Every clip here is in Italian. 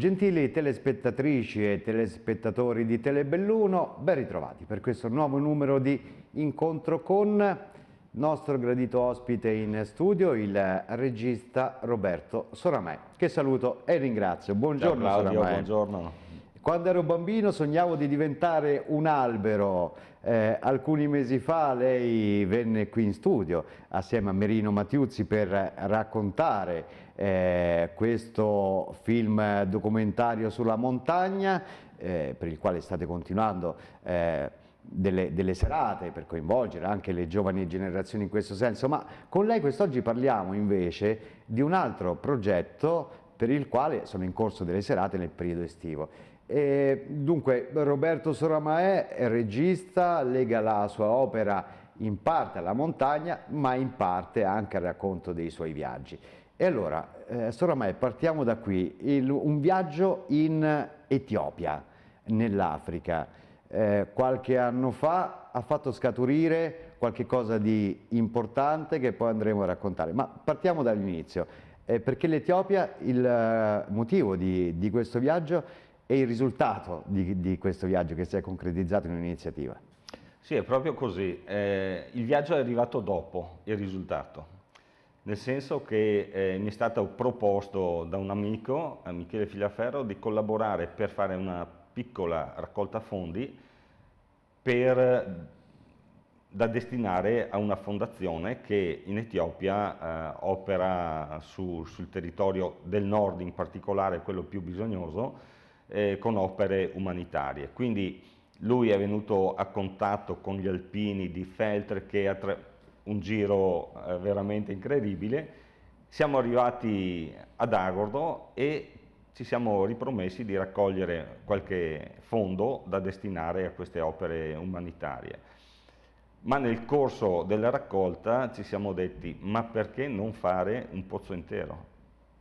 Gentili telespettatrici e telespettatori di Telebelluno, ben ritrovati per questo nuovo numero di incontro con nostro gradito ospite in studio, il regista Roberto Soramè, che saluto e ringrazio. Buongiorno Ciao Claudio, Soramai. Buongiorno. Quando ero bambino sognavo di diventare un albero. Eh, alcuni mesi fa lei venne qui in studio assieme a Merino Mattiuzzi per raccontare eh, questo film documentario sulla montagna eh, per il quale state continuando eh, delle, delle, serate per coinvolgere anche le giovani generazioni in questo senso, ma con lei quest'oggi parliamo invece di un altro progetto per il quale sono in corso delle serate nel periodo estivo. E dunque Roberto Soramae è regista, lega la sua opera in parte alla montagna ma in parte anche al racconto dei suoi viaggi. E allora, eh, Soramaè, partiamo da qui, il, un viaggio in Etiopia, nell'Africa. Eh, qualche anno fa ha fatto scaturire qualche cosa di importante che poi andremo a raccontare, ma partiamo dall'inizio eh, perché l'Etiopia il eh, motivo di, di, questo viaggio e il risultato di, di questo viaggio che si è concretizzato in un'iniziativa. Sì, è proprio così. Eh, il viaggio è arrivato dopo il risultato, nel senso che eh, mi è stato proposto da un amico, Michele Filaferro, di collaborare per fare una piccola raccolta fondi per da destinare a una fondazione che in Etiopia eh, opera su, sul territorio del nord, in particolare quello più bisognoso, eh, con opere umanitarie. Quindi lui è venuto a contatto con gli alpini di Feltre, che ha un giro eh, veramente incredibile. Siamo arrivati ad Agordo e ci siamo ripromessi di raccogliere qualche fondo da destinare a queste opere umanitarie ma nel corso della raccolta ci siamo detti ma perché non fare un pozzo intero?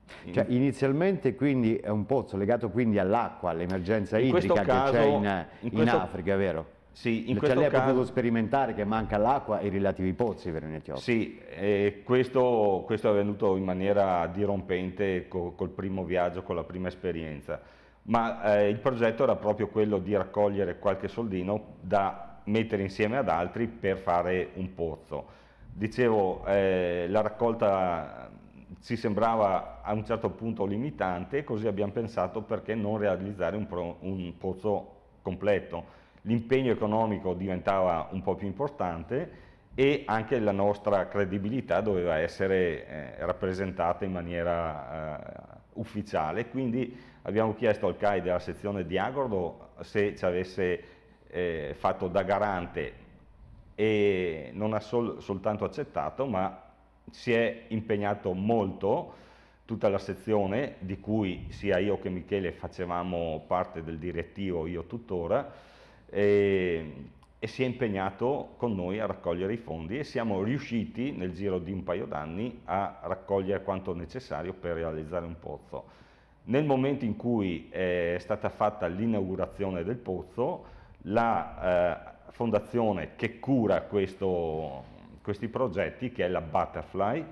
Cioè, in... Cioè, inizialmente quindi è un pozzo legato all'acqua, all'emergenza idrica caso, che c'è in, in, questo... in, Africa, vero? Sì, in cioè, lei caso... ha potuto sperimentare che manca l'acqua e i relativi pozzi per in Etiopia. Sì, eh, questo, questo, è avvenuto in maniera dirompente co col primo viaggio, con la prima esperienza, ma eh, il progetto era proprio quello di raccogliere qualche soldino da mettere insieme ad altri per fare un pozzo. Dicevo, eh, la raccolta ci sembrava a un certo punto limitante, così abbiamo pensato perché non realizzare un, pro, un pozzo completo. L'impegno economico diventava un po' più importante e anche la nostra credibilità doveva essere eh, rappresentata in maniera eh, ufficiale, quindi abbiamo chiesto al CAI della sezione di Agordo se ci avesse eh, fatto da garante e non ha sol soltanto accettato ma si è impegnato molto tutta la sezione di cui sia io che Michele facevamo parte del direttivo, io tuttora, e, e, si è impegnato con noi a raccogliere i fondi e siamo riusciti nel giro di un paio d'anni a raccogliere quanto necessario per realizzare un pozzo. Nel momento in cui è stata fatta l'inaugurazione del pozzo, la eh, fondazione che cura questo, questi progetti, che è la Butterfly,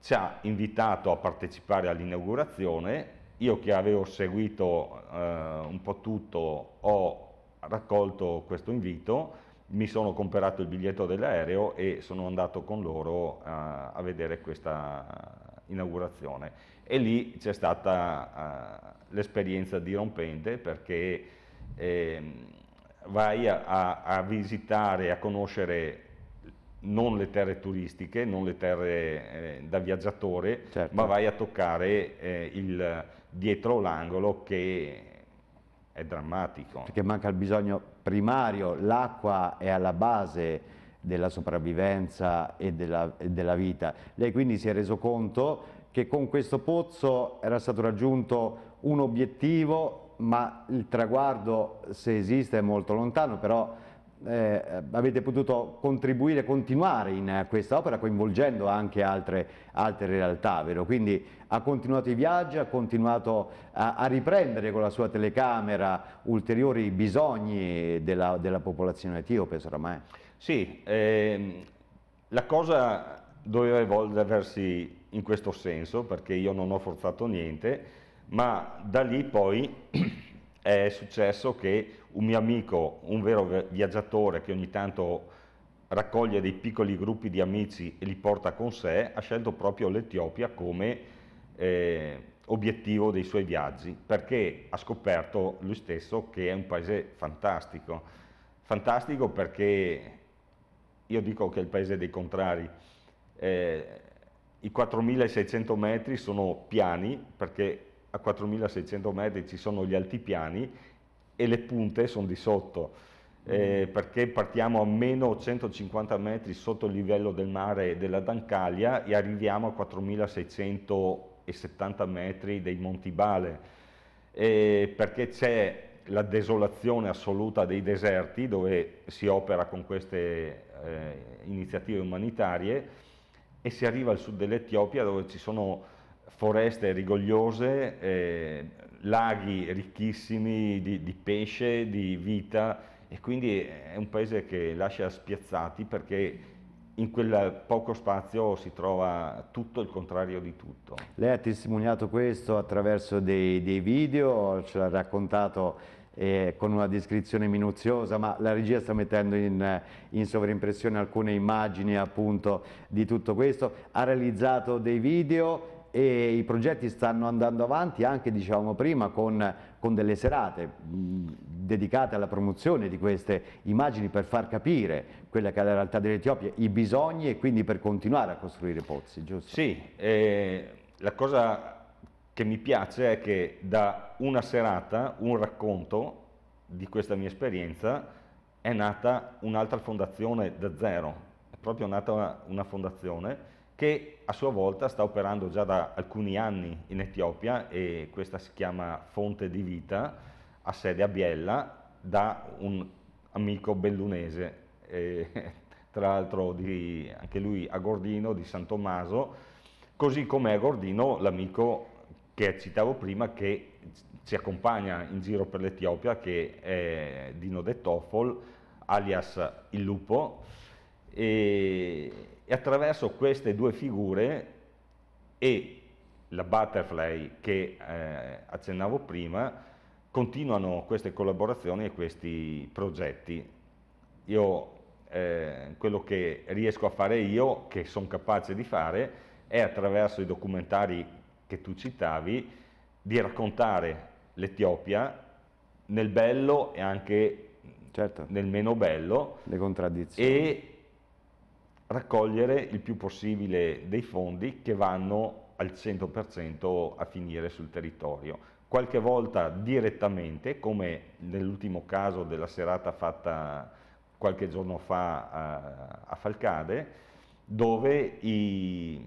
ci ha invitato a partecipare all'inaugurazione. Io che avevo seguito eh, un po' tutto ho raccolto questo invito, mi sono comprato il biglietto dell'aereo e sono andato con loro uh, a vedere questa inaugurazione. E lì c'è stata uh, l'esperienza dirompente perché eh, vai a, a, visitare, a conoscere non le terre turistiche, non le terre eh, da viaggiatore, certo. ma vai a toccare eh, il dietro l'angolo che è drammatico. Perché manca il bisogno primario, l'acqua è alla base della sopravvivenza e della, e della vita. Lei quindi si è reso conto che con questo pozzo era stato raggiunto un obiettivo ma il traguardo, se esiste, è molto lontano, però eh, avete potuto contribuire, continuare in questa opera coinvolgendo anche altre, altre realtà, vero? Quindi ha continuato i viaggi, ha continuato a, a riprendere con la sua telecamera ulteriori bisogni della, della popolazione etiope, oramai. Sì, ehm, la cosa doveva evolversi in questo senso, perché io non ho forzato niente, ma da lì poi è successo che un mio amico, un vero viaggiatore che ogni tanto raccoglie dei piccoli gruppi di amici e li porta con sé, ha scelto proprio l'Etiopia come eh, obiettivo dei suoi viaggi, perché ha scoperto lui stesso che è un paese fantastico. Fantastico perché io dico che è il paese dei contrari. Eh, I 4600 metri sono piani perché a 4600 metri ci sono gli altipiani e le punte sono di sotto. Eh, mm. perché partiamo a meno 150 metri sotto il livello del mare della Dancalia e arriviamo a 4670 metri dei Monti Bale, eh, perché c'è la desolazione assoluta dei deserti dove si opera con queste eh, iniziative umanitarie e si arriva al sud dell'Etiopia dove ci sono foreste rigogliose, eh, laghi ricchissimi di, di, pesce, di vita e quindi è un paese che lascia spiazzati perché in quel poco spazio si trova tutto il contrario di tutto. Lei ha testimoniato questo attraverso dei, dei video, ce l'ha raccontato eh, con una descrizione minuziosa, ma la regia sta mettendo in, in sovrimpressione alcune immagini appunto di tutto questo. Ha realizzato dei video e i progetti stanno andando avanti anche diciamo prima con, con delle serate dedicate alla promozione di queste immagini per far capire quella che è la realtà dell'Etiopia, i bisogni e quindi per continuare a costruire pozzi, giusto? Sì, eh, la cosa che mi piace è che da una serata, un racconto di questa mia esperienza è nata un'altra fondazione da zero, è proprio nata una, una fondazione che a sua volta sta operando già da alcuni anni in Etiopia e questa si chiama Fonte di Vita, ha sede a Biella, da un amico bellunese, eh, tra l'altro di, anche lui a Gordino, di San Tommaso, così come a Gordino l'amico che citavo prima che ci accompagna in giro per l'Etiopia, che è Dino De Toffol, alias il Lupo, e e attraverso queste due figure e la butterfly che eh, accennavo prima continuano queste collaborazioni e questi progetti. Io, eh, quello che riesco a fare io, che sono capace di fare, è attraverso i documentari che tu citavi, di raccontare l'Etiopia nel bello e anche certo. nel meno bello. Le contraddizioni raccogliere il più possibile dei fondi che vanno al 100% a finire sul territorio, qualche volta direttamente, come nell'ultimo caso della serata fatta qualche giorno fa a, a Falcade, dove i,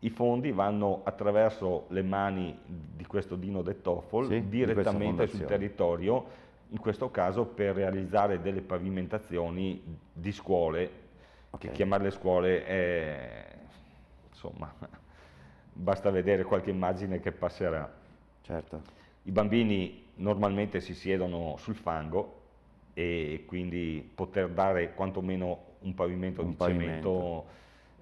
i fondi vanno attraverso le mani di questo Dino De Toffol sì, direttamente sul territorio, in questo caso per realizzare delle pavimentazioni di scuole okay. che chiamare le scuole è, insomma, basta vedere qualche immagine che passerà. Certo. I bambini normalmente si siedono sul fango e quindi poter dare quantomeno un pavimento un di pavimento.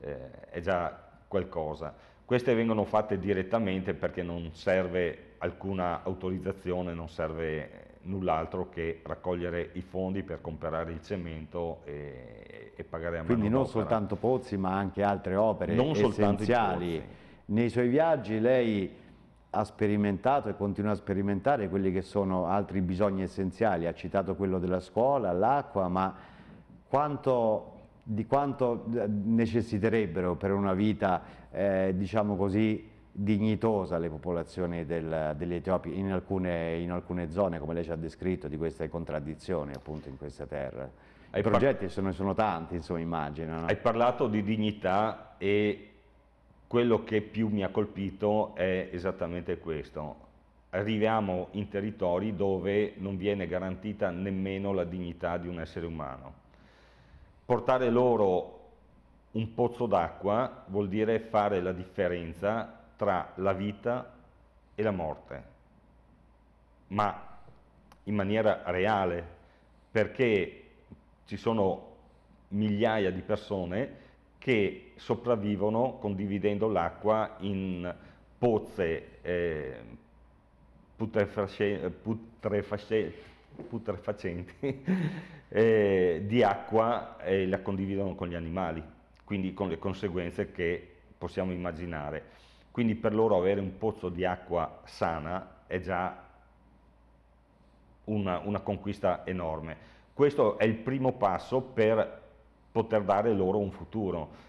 cemento eh, è già qualcosa. Queste vengono fatte direttamente perché non serve alcuna autorizzazione, non serve null'altro che raccogliere i fondi per comprare il cemento e, e pagare a Quindi non soltanto Pozzi ma anche altre opere non essenziali. Nei suoi viaggi lei ha sperimentato e continua a sperimentare quelli che sono altri bisogni essenziali, ha citato quello della scuola, l'acqua, ma quanto di quanto eh, necessiterebbero per una vita, eh, diciamo così, dignitosa alle popolazioni del, dell'Etiopia in alcune, in alcune zone, come lei ci ha descritto, di queste contraddizioni appunto in queste terre. I progetti sono, sono tanti, insomma, immagino. No? Hai parlato di dignità e quello che più mi ha colpito è esattamente questo. Arriviamo in territori dove non viene garantita nemmeno la dignità di un essere umano. Portare loro un pozzo d'acqua vuol dire fare la differenza tra la vita e la morte, ma in maniera reale, perché ci sono migliaia di persone che sopravvivono condividendo l'acqua in pozze eh, putrefacenti, putrefacenti, eh, di acqua e la condividono con gli animali, quindi con le conseguenze che possiamo immaginare. Quindi per loro avere un pozzo di acqua sana è già una, una conquista enorme. Questo è il primo passo per poter dare loro un futuro,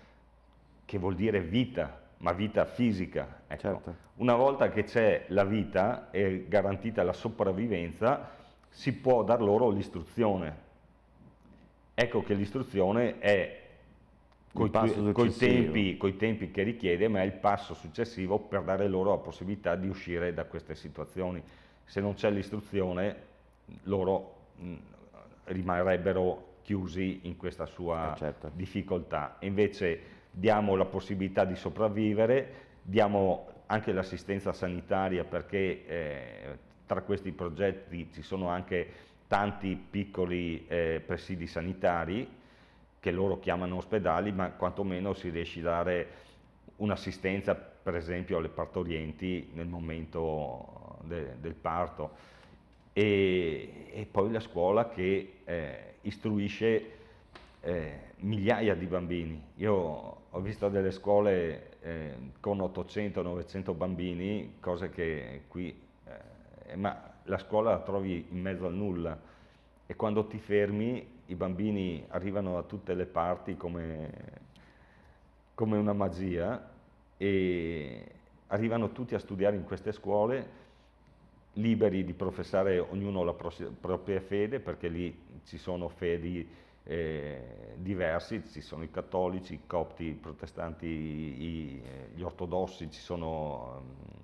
che vuol dire vita, ma vita fisica. Ecco. Certo. Una volta che c'è la vita e garantita la sopravvivenza, si può dar loro l'istruzione. Ecco che l'istruzione è coi, coi, tempi, coi, tempi, che richiede, ma è il passo successivo per dare loro la possibilità di uscire da queste situazioni. Se non c'è l'istruzione, loro mh, mm, rimarrebbero chiusi in questa sua eh certo. difficoltà. Invece diamo la possibilità di sopravvivere, diamo anche l'assistenza sanitaria perché eh, tra questi progetti ci sono anche tanti piccoli eh, presidi sanitari che loro chiamano ospedali, ma quantomeno si riesce a dare un'assistenza, per esempio, alle partorienti nel momento eh, de, del parto. E, e, poi la scuola che eh, istruisce eh, migliaia di bambini. Io ho visto delle scuole eh, con 800-900 bambini, cose che qui, eh, ma la scuola la trovi in mezzo al nulla e quando ti fermi i bambini arrivano da tutte le parti come, come una magia e arrivano tutti a studiare in queste scuole liberi di professare ognuno la propria fede perché lì ci sono fedi eh, diversi, ci sono i cattolici, i copti, i protestanti, i, gli ortodossi, ci sono mm,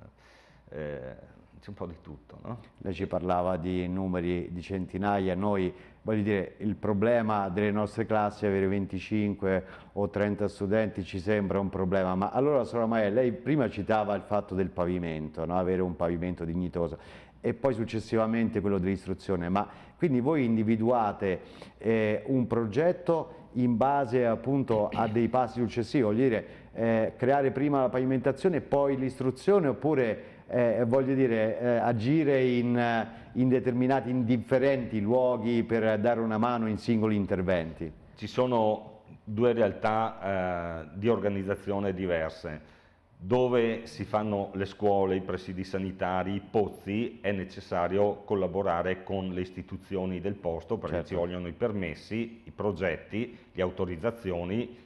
eh, c'è un po' di tutto. No? Lei ci parlava di numeri di centinaia, noi voglio dire il problema delle nostre classi, avere 25 o 30 studenti ci sembra un problema, ma allora Sora Maia, lei prima citava il fatto del pavimento, no? avere un pavimento dignitoso e poi successivamente quello dell'istruzione, ma quindi voi individuate eh, un progetto in base appunto a dei passi successivi, voglio dire eh, creare prima la pavimentazione e poi l'istruzione oppure eh, eh, voglio dire, eh, agire in, eh, in determinati, in differenti luoghi per dare una mano in singoli interventi? Ci sono due realtà eh, di organizzazione diverse. Dove si fanno le scuole, i presidi sanitari, i pozzi, è necessario collaborare con le istituzioni del posto perché certo. ci vogliono i permessi, i progetti, le autorizzazioni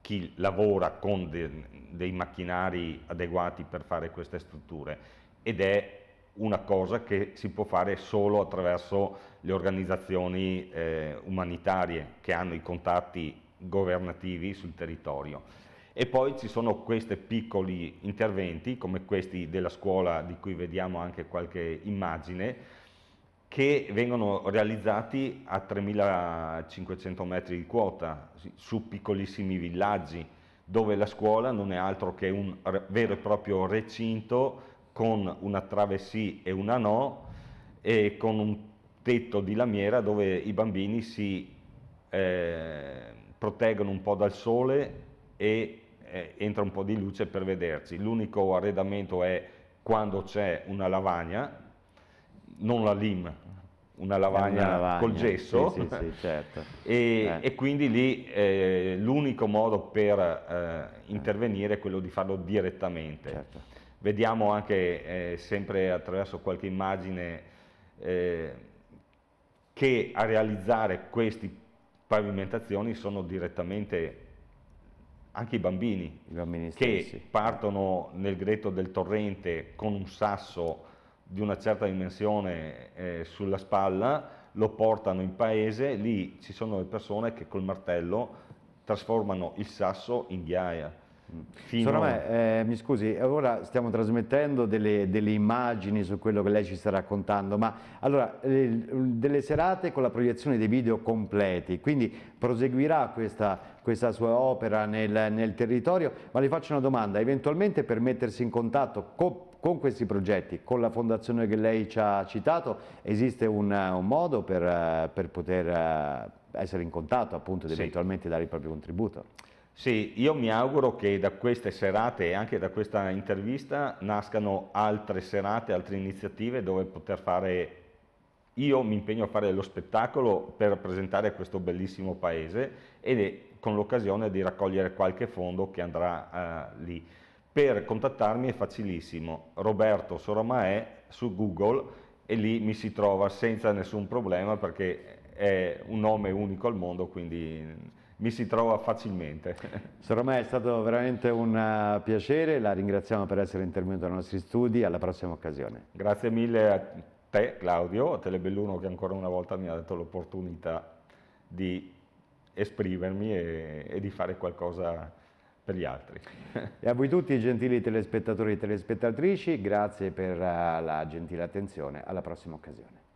chi lavora con de, dei macchinari adeguati per fare queste strutture ed è una cosa che si può fare solo attraverso le organizzazioni eh, umanitarie che hanno i contatti governativi sul territorio. E poi ci sono questi piccoli interventi, come questi della scuola di cui vediamo anche qualche immagine, che vengono realizzati a 3.500 metri di quota, su piccolissimi villaggi, dove la scuola non è altro che un vero e proprio recinto con una travessì e una no, e con un tetto di lamiera dove i bambini si eh, proteggono un po' dal sole e eh, entra un po' di luce per vederci. L'unico arredamento è quando c'è una lavagna, non la LIM, una lavagna, una lavagna, col gesso sì, sì, sì, certo. e, eh. e, quindi lì eh, l'unico modo per eh, intervenire è quello di farlo direttamente. Certo. Vediamo anche eh, sempre attraverso qualche immagine eh, che a realizzare queste pavimentazioni sono direttamente anche i bambini, I bambini che partono nel greto del torrente con un sasso di una certa dimensione eh, sulla spalla, lo portano in paese, lì ci sono le persone che col martello trasformano il sasso in ghiaia. Mm. Fino... Me, eh, mi scusi, ora stiamo trasmettendo delle, delle, immagini su quello che lei ci sta raccontando, ma allora eh, delle serate con la proiezione dei video completi, quindi proseguirà questa, questa sua opera nel, nel, territorio, ma le faccio una domanda, eventualmente per mettersi in contatto con con questi progetti, con la fondazione che lei ci ha citato, esiste un, un modo per, eh, per, poter eh, essere in contatto appunto ed sì. eventualmente dare il proprio contributo? Sì, io mi auguro che da queste serate e anche da questa intervista nascano altre serate, altre iniziative dove poter fare, io mi impegno a fare lo spettacolo per rappresentare questo bellissimo paese ed è con l'occasione di raccogliere qualche fondo che andrà uh, lì. Per contattarmi è facilissimo, Roberto Soromae su Google e lì mi si trova senza nessun problema perché è un nome unico al mondo, quindi mm, mi si trova facilmente. Soromae è stato veramente un eh, piacere, la ringraziamo per essere intervenuto ai nostri studi, alla prossima occasione. Grazie mille a te Claudio, a Telebelluno che ancora una volta mi ha dato l'opportunità di esprimermi e, e di fare qualcosa di per gli altri. e a voi tutti, gentili telespettatori e telespettatrici, grazie per eh, la gentile attenzione, alla prossima occasione.